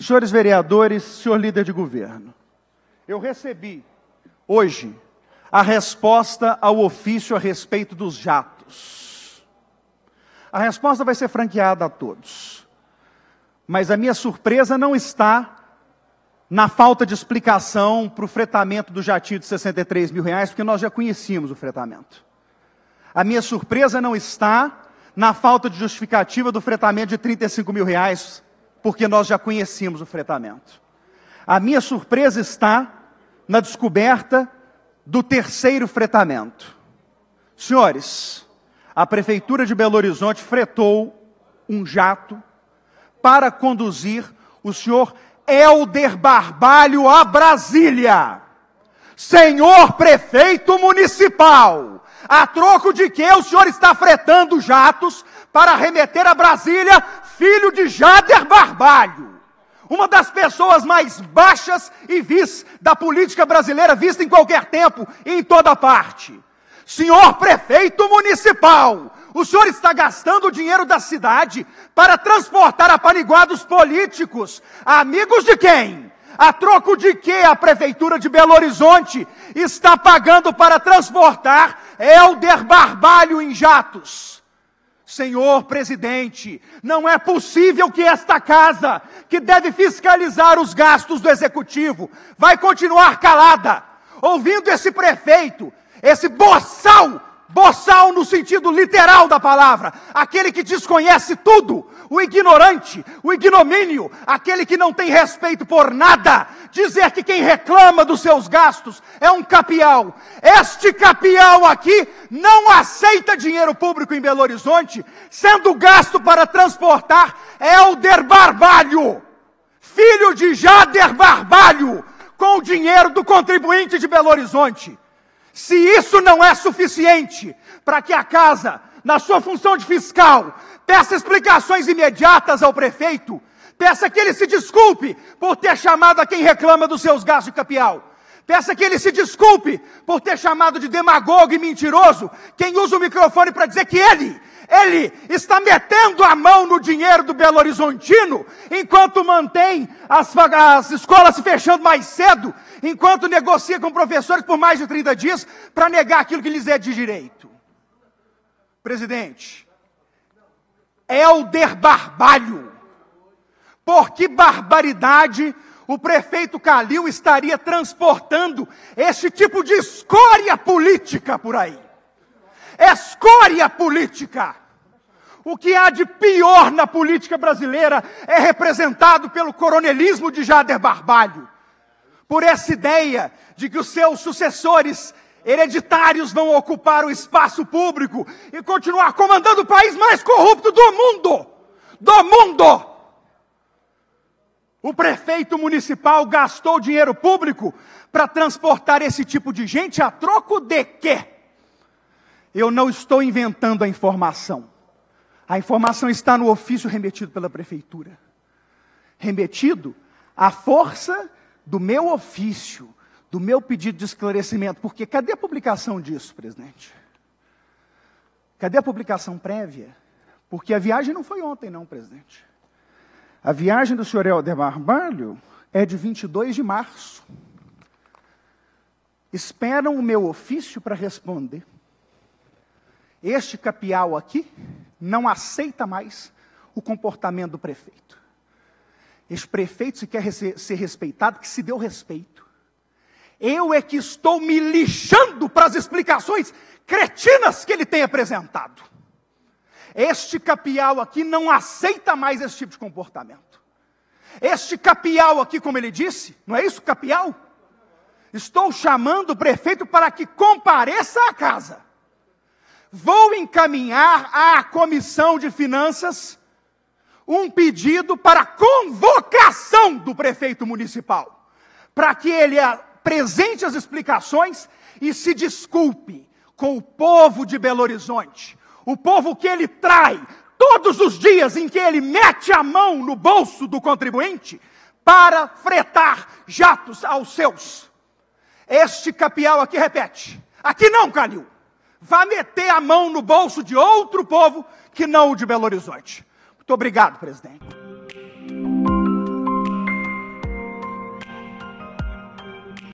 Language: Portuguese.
Senhores vereadores, senhor líder de governo, eu recebi hoje a resposta ao ofício a respeito dos jatos. A resposta vai ser franqueada a todos. Mas a minha surpresa não está na falta de explicação para o fretamento do jatinho de 63 mil reais, porque nós já conhecíamos o fretamento. A minha surpresa não está na falta de justificativa do fretamento de 35 mil reais porque nós já conhecíamos o fretamento. A minha surpresa está na descoberta do terceiro fretamento. Senhores, a Prefeitura de Belo Horizonte fretou um jato para conduzir o senhor Helder Barbalho a Brasília. Senhor prefeito municipal, a troco de que o senhor está fretando jatos para remeter a Brasília filho de Jader Barbalho, uma das pessoas mais baixas e vis da política brasileira, vista em qualquer tempo e em toda parte. Senhor prefeito municipal, o senhor está gastando o dinheiro da cidade para transportar apaniguados políticos, amigos de quem? A troco de que a prefeitura de Belo Horizonte está pagando para transportar Helder Barbalho em jatos? Senhor presidente, não é possível que esta casa, que deve fiscalizar os gastos do executivo, vai continuar calada, ouvindo esse prefeito, esse boçal, boçal no sentido literal da palavra, aquele que desconhece tudo, o ignorante, o ignomínio, aquele que não tem respeito por nada, dizer que quem reclama dos seus gastos é um capial. Este capial aqui não aceita dinheiro público em Belo Horizonte, sendo gasto para transportar Helder é Barbalho, filho de Jader Barbalho, com o dinheiro do contribuinte de Belo Horizonte. Se isso não é suficiente para que a casa, na sua função de fiscal, peça explicações imediatas ao prefeito, Peça que ele se desculpe por ter chamado a quem reclama dos seus gastos de capial. Peça que ele se desculpe por ter chamado de demagogo e mentiroso quem usa o microfone para dizer que ele, ele está metendo a mão no dinheiro do Belo Horizontino, enquanto mantém as, as escolas se fechando mais cedo, enquanto negocia com professores por mais de 30 dias para negar aquilo que lhes é de direito. Presidente, Helder é Barbalho por que barbaridade o prefeito Calil estaria transportando este tipo de escória política por aí? Escória política! O que há de pior na política brasileira é representado pelo coronelismo de Jader Barbalho, por essa ideia de que os seus sucessores hereditários vão ocupar o espaço público e continuar comandando o país mais corrupto do mundo! Do mundo! O prefeito municipal gastou dinheiro público para transportar esse tipo de gente a troco de quê? Eu não estou inventando a informação. A informação está no ofício remetido pela prefeitura. Remetido à força do meu ofício, do meu pedido de esclarecimento. Porque cadê a publicação disso, presidente? Cadê a publicação prévia? Porque a viagem não foi ontem, não, presidente. A viagem do senhor Helder Barbalho é de 22 de março. Esperam o meu ofício para responder. Este capial aqui não aceita mais o comportamento do prefeito. Este prefeito, se quer ser respeitado, que se deu respeito. Eu é que estou me lixando para as explicações cretinas que ele tem apresentado. Este capial aqui não aceita mais esse tipo de comportamento. Este capial aqui, como ele disse, não é isso, capial? Estou chamando o prefeito para que compareça à casa. Vou encaminhar à comissão de finanças um pedido para convocação do prefeito municipal, para que ele apresente as explicações e se desculpe com o povo de Belo Horizonte, o povo que ele trai, todos os dias em que ele mete a mão no bolso do contribuinte para fretar jatos aos seus. Este capial aqui repete: aqui não, Calil. Vá meter a mão no bolso de outro povo que não o de Belo Horizonte. Muito obrigado, presidente.